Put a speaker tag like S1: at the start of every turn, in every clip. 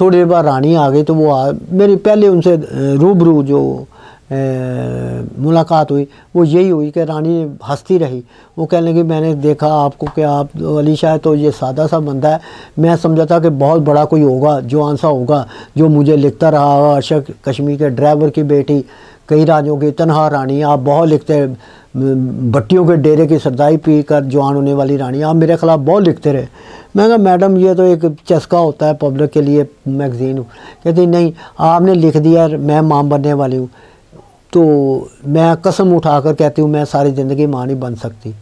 S1: थोड़ी देर बाद रानी आ गई तो वो आ मेरी पहले उनसे रूबरू जो ए, मुलाकात हुई वो यही हुई कि रानी हंसती रही वो कहने लगी मैंने देखा आपको कि आप अली शाह तो ये सादा सा बंदा है मैं समझा था कि बहुत बड़ा कोई होगा जो आंसा होगा जो मुझे लिखता रहा अशक कश्मीर के ड्राइवर की बेटी कई राजों की तनहा रानी आप बहुत लिखते भट्टियों के डेरे की सरदाई पी कर जवान होने वाली रानी आप मेरे ख़िलाफ़ बहुत लिखते रहे मैं कहा मैडम ये तो एक चस्का होता है पब्लिक के लिए मैगज़ीन कहती नहीं आपने लिख दिया मैं माँ बनने वाली हूँ तो मैं कसम उठा कर कहती हूँ मैं सारी ज़िंदगी माँ नहीं बन सकती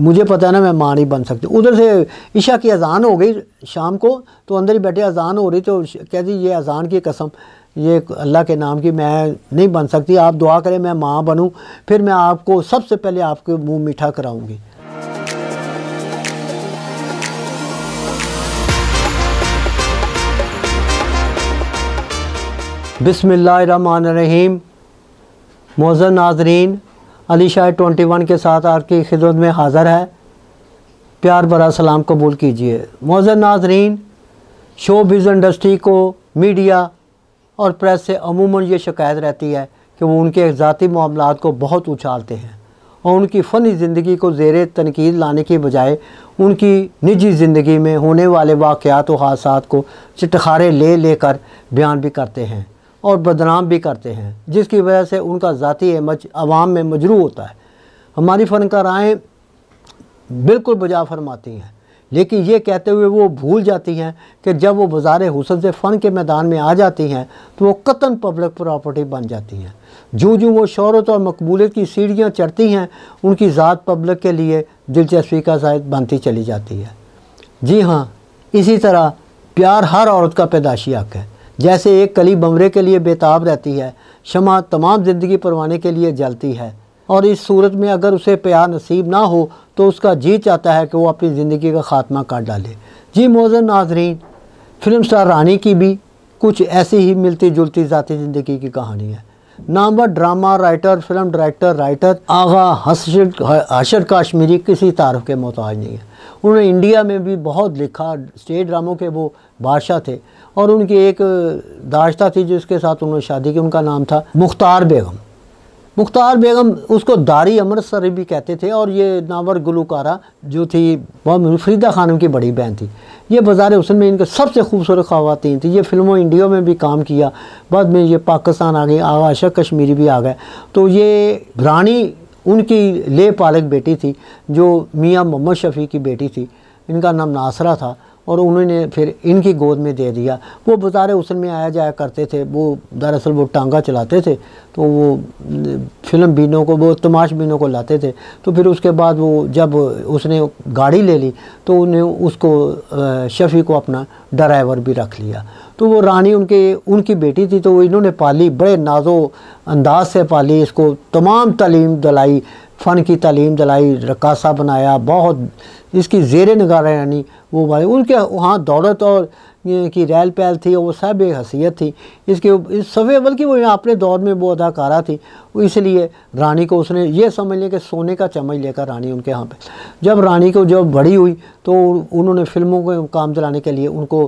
S1: मुझे पता है ना मैं माँ नहीं बन सकती उधर से इशा की अजान हो गई शाम को तो अंदर ही बैठे अजान हो रही तो कहती ये अजान की कसम ये अल्लाह के नाम की मैं नहीं बन सकती आप दुआ करें मैं माँ बनूँ फिर मैं आपको सबसे पहले आपके मुँह मीठा कराऊँगी बिसमीम मोज़र नाजरीन अली शाह ट्वेंटी वन के साथ आपकी खिदमत में हाज़र है प्यार बरा सलाम कबूल कीजिए मोज़र नाजरीन शो बिज़ इंडस्ट्री को मीडिया और प्रेस से अमूमन ये शिकायत रहती है कि वो उनके ज़ाती मामला को बहुत उछालते हैं और उनकी फ़नी ज़िंदगी को जेर तनकीद लाने के बजाय उनकी निजी ज़िंदगी में होने वाले वाक़ात और हादसा को चटखारे ले लेकर बयान भी करते हैं और बदनाम भी करते हैं जिसकी वजह से उनका ज़ाती एमज आवाम में मजरू होता है हमारी फ़नकाराएँ बिल्कुल बजा फरमाती हैं लेकिन ये कहते हुए वो भूल जाती हैं कि जब वो बाज़ार हुसन से फ़न के मैदान में आ जाती हैं तो वो कतन पब्लिक प्रॉपर्टी बन जाती हैं जो जो वो शहरत और मकबूलियत की सीढ़ियाँ चढ़ती हैं उनकी ज़ात पब्लिक के लिए दिलचस्पी का शायद बनती चली जाती है जी हाँ इसी तरह प्यार हर औरत का पैदाशी हक है जैसे एक कली बमरे के लिए बेताब रहती है शमा तमाम ज़िंदगी परवाने के लिए जलती है और इस सूरत में अगर उसे प्यार नसीब ना हो तो उसका जी चाहता है कि वो अपनी ज़िंदगी का ख़ात्मा कर डाले जी मोजन नाजरीन फिल्म स्टार रानी की भी कुछ ऐसी ही मिलती जुलती ज़ाती ज़िंदगी की कहानी है नामवर drama writer film director writer Agha Hashar Kashmiri किसी तारफ़ के मोहताज नहीं है उन्होंने इंडिया में भी बहुत लिखा स्टेज ड्रामों के वो बादशाह थे और उनकी एक दाश्ता थी जिसके साथ उन्होंने शादी की उनका नाम था मुख्तार बेगम मुख्तार बेगम उसको दारी अमृतसर भी कहते थे और ये नावर गुलकारा जो थी वह फरीदा खानम की बड़ी बहन थी ये बाज़ार हुसन में इनके सबसे खूबसूरत खातन थी ये फिल्मों इंडियो में भी काम किया बाद में ये पाकिस्तान आ गई आवाशा कश्मीरी भी आ गए तो ये रानी उनकी ले पालक बेटी थी जो मियाँ मोहम्मद शफ़ी की बेटी थी इनका नाम नासरा था और उन्होंने फिर इनकी गोद में दे दिया वो बेचारे उसल में आया जाया करते थे वो दरअसल वो टांगा चलाते थे तो वो फिल्म बीनों को वो तमाश बीनों को लाते थे तो फिर उसके बाद वो जब उसने गाड़ी ले ली तो उन्हें उसको शफ़ी को अपना ड्राइवर भी रख लिया तो वो रानी उनके उनकी बेटी थी तो इन्होंने पाली बड़े नाजो अंदाज से पाली इसको तमाम तलीम दलाई फ़न की तालीम दिलाई रकासा बनाया बहुत इसकी जेर नगारा यानी वो वाले उनके वहाँ दौलत और की रैल पैल थी और वो साहब हसीियत थी इसके इस सफ़े बल्कि वो अपने दौर में वो अदाकारा थी इसलिए रानी को उसने ये समझ लिया कि सोने का चम्मच लेकर रानी उनके यहाँ पे जब रानी को जब बड़ी हुई तो उन्होंने फिल्मों को काम चलाने के लिए उनको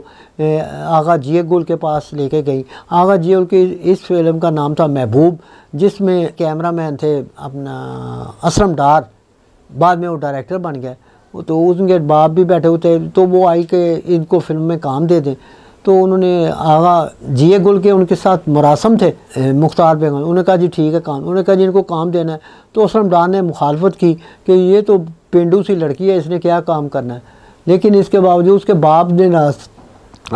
S1: आगा जिए गुल के पास लेके गई आगा जिए गुल की इस फिल्म का नाम था महबूब जिसमें कैमरा मैन थे अपना असरम डार बाद में वो डायरेक्टर बन गए तो उनके बाप भी बैठे हुए थे तो वो आई के इनको फिल्म में काम दे दें तो उन्होंने आगा जिए गुल के उनके साथ मुरासम थे मुख्तार बेगम उन्होंने कहा जी ठीक है काम उन्होंने कहा जी इनको काम देना है तो असलम डान ने मुखालफत की कि ये तो पेंडू सी लड़की है इसने क्या काम करना है लेकिन इसके बावजूद उसके बाप ने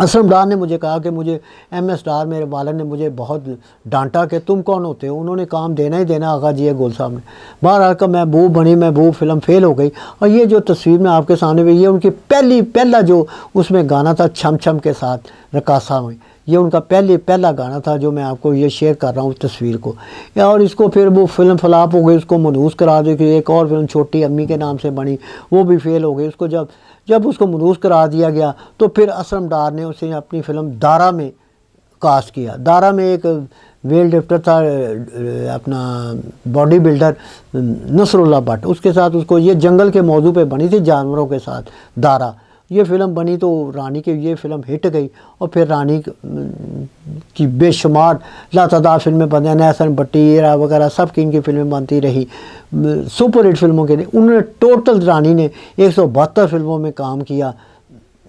S1: असलम डार ने मुझे कहा कि मुझे एम एस डार मेरे वालद ने मुझे बहुत डांटा कि तुम कौन होते हो उन्होंने काम देना ही देना आगा जी गोल साहब ने आकर मैं महबूब बनी महबूब फिल्म फेल हो गई और ये जो तस्वीर में आपके सामने हुई ये उनकी पहली पहला जो उसमें गाना था छम छम के साथ रकासा हुई ये उनका पहले पहला गाना था जो मैं आपको ये शेयर कर रहा हूँ उस तस्वीर को और इसको फिर वो फिल्म फ्लाप हो गई उसको मनूस करा दी कि एक और फिल्म छोटी अम्मी के नाम से बनी वो भी फेल हो गई उसको जब जब उसको मनूस करा दिया गया तो फिर असलम डार ने उसे अपनी फिल्म दारा में कास्ट किया दारा में एक वेल लिफ्टर था अपना बॉडी बिल्डर नसरुल्ला भट्ट उसके साथ उसको ये जंगल के मौजू पे बनी थी जानवरों के साथ दारा ये फ़िल्म बनी तो रानी के ये फ़िल्म हिट गई और फिर रानी की बेशुमार लातदार फिल्में नैसन भट्टी एरा वगैरह सब की इनकी फ़िल्में बनती रही सुपर हिट फिल्मों के लिए उन्होंने टोटल रानी ने एक फिल्मों में काम किया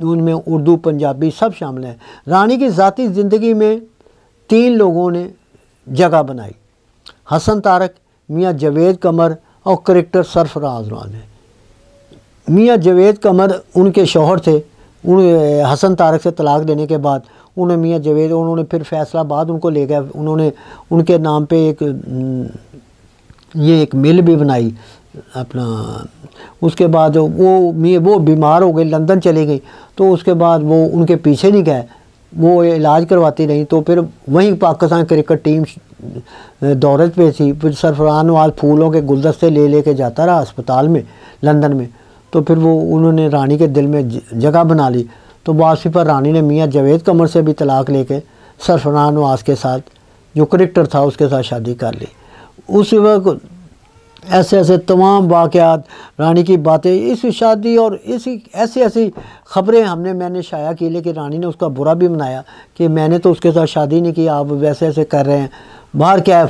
S1: उनमें उर्दू पंजाबी सब शामिल हैं रानी की ज़ाती ज़िंदगी में तीन लोगों ने जगह बनाई हसन तारक मियाँ जवेद कमर और करेक्टर सरफराज रान है मियाँ जवेद कमर उनके शोहर थे उन हसन तारक से तलाक़ देने के बाद उन्हें मियाँ जवेद उन्होंने फिर फ़ैसला बाद उनको ले गया उन्होंने उनके नाम पे एक ये एक मिल भी बनाई अपना उसके बाद वो मियाँ वो बीमार हो गई लंदन चली गई तो उसके बाद वो उनके पीछे नहीं गए वो इलाज करवाती रही तो फिर वहीं पाकिस्तान क्रिकेट टीम दौरे पे थी फिर सरफरान वाल फूलों के गुलदस्ते ले लेके जाता रहा अस्पताल में लंदन में तो फिर वो उन्होंने रानी के दिल में जगह बना ली तो वापसी पर रानी ने मियाँ जावेद कमर से भी तलाक लेके सरफरान नवाज के साथ जो करेक्टर था उसके साथ शादी कर ली उस वक्त ऐसे ऐसे तमाम वाक़ात रानी की बातें इस शादी और इसी ऐसी ऐसी ख़बरें हमने मैंने शाया की लेकिन रानी ने उसका बुरा भी मनाया कि मैंने तो उसके साथ शादी नहीं की आप वैसे ऐसे कर रहे हैं बाहर क्या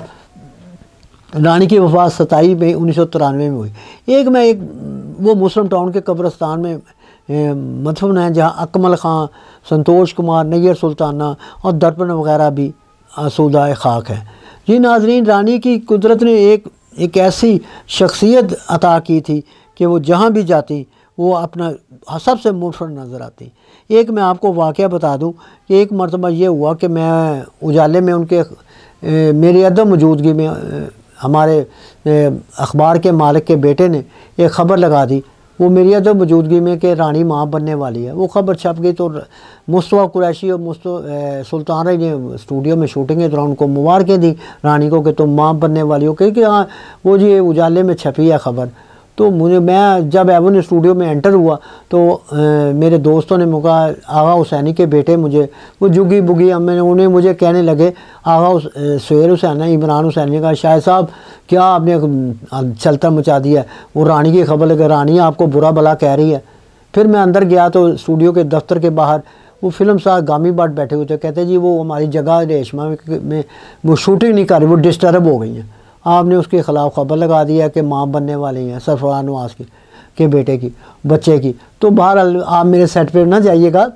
S1: रानी की वफात सताई में उन्नीस में हुई एक मैं एक वो मुस्लिम टाउन के कब्रस्तान में मदफन हैं जहाँ अकमल ख़ां संतोष कुमार नैयर सुल्ताना और दर्पण वगैरह भी आसूदा खाक हैं ये नाजरीन रानी की कुदरत ने एक एक ऐसी शख्सियत अता की थी कि वो जहाँ भी जाती वो अपना सबसे मुनफर नज़र आती एक मैं आपको वाक़ बता दूँ कि एक मरतबा ये हुआ कि मैं उजाले में उनके ए, मेरी अदम मौजूदगी में ए, हमारे अखबार के मालिक के बेटे ने एक ख़बर लगा दी वो मेरी तो मौजूदगी में कि रानी माँ बनने वाली है वो खबर छप गई तो मुस्तवा कुरैशी और मुस्त सुल्तान ने स्टूडियो में शूटिंग के दौरान उनको मुबारकें दी रानी को कि तुम माँ बनने वाली हो क्योंकि हाँ वो जी उजाले में छपी है खबर तो मुझे मैं जब एवन स्टूडियो में एंटर हुआ तो ए, मेरे दोस्तों ने मुका आगा हुसैनी के बेटे मुझे वो जुगी बुगी हमने उन्हें मुझे कहने लगे आगा शेर हुसैन इमरान हुसैनी का शाह साहब क्या आपने चलता मचा दिया वो रानी की खबर लगे रानी आपको बुरा भला कह रही है फिर मैं अंदर गया तो स्टूडियो के दफ्तर के बाहर वो फिल्म साहब गामी बाट बैठे हुए थे कहते जी वो हमारी जगह रेशमा में वो शूटिंग नहीं कर रही वो डिस्टर्ब हो गई हैं आपने उसके ख़िलाफ़ खबर लगा दिया कि माँ बनने वाली हैं सरफरा नवाज की के बेटे की बच्चे की तो बाहर आप मेरे सेट पर ना जाइएगा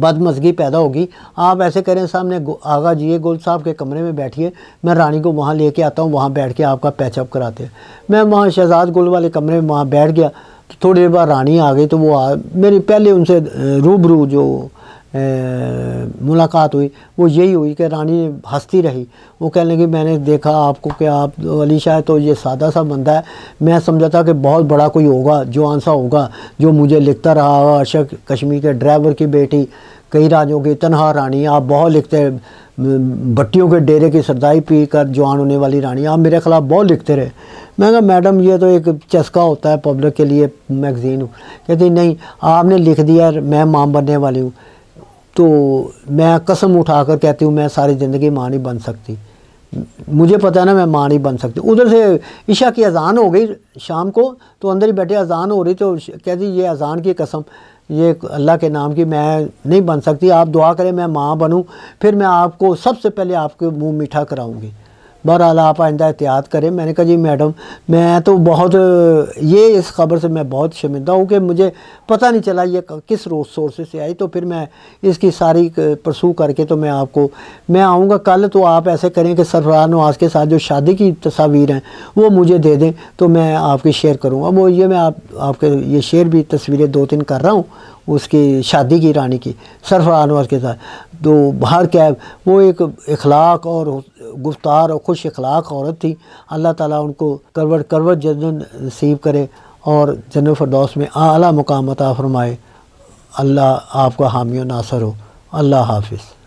S1: बदमजगी पैदा होगी आप ऐसे करें सामने आगा जिए गोल साहब के कमरे में बैठिए मैं रानी को वहाँ लेके आता हूँ वहाँ बैठ के आपका पैचअप कराते हैं मैं वहाँ शहजाद गुल वाले कमरे में वहाँ बैठ गया तो थोड़ी देर बाद रानी आ गई तो वो आ, मेरी पहले उनसे रूबरू जो मुलाकात हुई वो यही हुई कि रानी हंसती रही वो कहने लगी मैंने देखा आपको कि आप अली शाह तो ये सादा सा बंदा है मैं समझा था कि बहुत बड़ा कोई होगा जो आंसा होगा जो मुझे लिखता रहा अर्शक कश्मीर के ड्राइवर की बेटी कई राजों की तनहा रानी आप बहुत लिखते भट्टियों के डेरे की सरदाई पी कर जवान होने वाली रानी आप मेरे खिलाफ बहुत लिखते रहे मैं कहा मैडम ये तो एक चस्का होता है पब्लिक के लिए मैगज़ीन कहती नहीं आपने लिख दिया मैं माम बनने वाली हूँ तो मैं कसम उठाकर कहती हूँ मैं सारी ज़िंदगी माँ नहीं बन सकती मुझे पता है ना मैं माँ नहीं बन सकती उधर से ईशा की अजान हो गई शाम को तो अंदर ही बैठे अजान हो रही तो कहती ये अजान की कसम ये अल्लाह के नाम की मैं नहीं बन सकती आप दुआ करें मैं माँ बनूँ फिर मैं आपको सबसे पहले आपके मुँह मीठा कराऊँगी बहरहाल आप आइंदा एहतियात करें मैंने कहा जी मैडम मैं तो बहुत ये इस खबर से मैं बहुत शर्मिंदा हूँ कि मुझे पता नहीं चला ये किस रोज सोर्स से आई तो फिर मैं इसकी सारी परसू करके तो मैं आपको मैं आऊँगा कल तो आप ऐसे करें कि सरफराज नवाज के साथ जो शादी की तस्वीर हैं वो मुझे दे दें तो मैं आपकी शेयर करूँगा वो ये मैं आप आपके ये शेयर भी तस्वीरें दो तीन कर रहा हूँ उसकी शादी की रानी की सरफराज नवाज के साथ जो बाहर के वो एक अखलाक और गुफ्तार और खुश अखलाक औरत थी अल्लाह ताला उनको करवट करवट जन्न नसीब करे और जन्न फरदौस में आला मुकाम अता फ़रमाए अल्लाह आपका हामी नासर हो अल्लाह हाफिज़